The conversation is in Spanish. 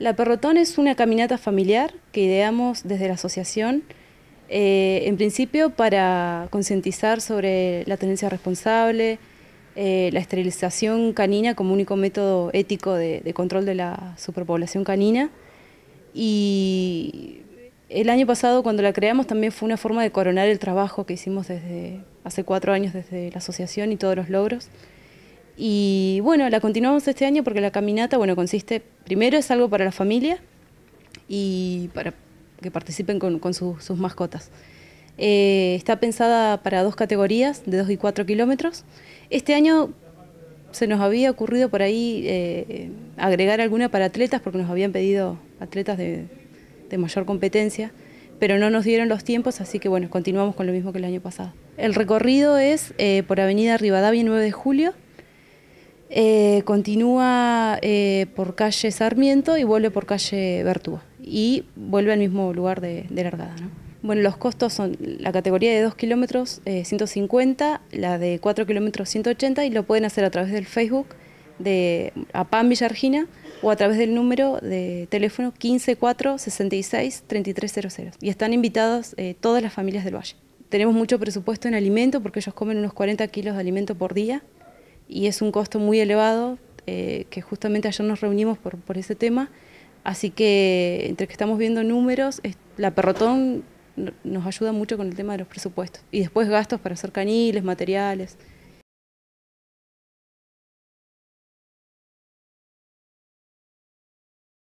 La Perrotón es una caminata familiar que ideamos desde la asociación, eh, en principio para concientizar sobre la tenencia responsable, eh, la esterilización canina como único método ético de, de control de la superpoblación canina. Y el año pasado cuando la creamos también fue una forma de coronar el trabajo que hicimos desde hace cuatro años desde la asociación y todos los logros. Y bueno, la continuamos este año porque la caminata, bueno, consiste, primero es algo para la familia y para que participen con, sus mascotas. Eh, está pensada para dos categorías, de 2 y 4 kilómetros. Este año se nos había ocurrido por ahí eh, agregar alguna para atletas porque nos habían pedido atletas de, mayor competencia, pero no nos dieron los tiempos, así que bueno, continuamos con lo mismo que el año pasado. El recorrido es eh, por Avenida Rivadavia 9 de julio, eh, continúa eh, por calle Sarmiento y vuelve por calle Bertúa. Y vuelve al mismo lugar de, de largada. Bueno, los costos son la categoría de 2 kilómetros 150, eh, la de 4 kilómetros 180 y lo pueden hacer a través del Facebook de APAM Villargina o a través del número de teléfono 154 66 3300. Y están invitados todas las familias del valle. Tenemos mucho presupuesto en alimento porque ellos comen unos 40 kilos de alimento por día y es un costo muy elevado eh, que justamente ayer nos reunimos por, por, ese tema. Así que entre que estamos viendo números, la perrotón nos ayuda mucho con el tema de los presupuestos y después gastos para hacer caniles, materiales.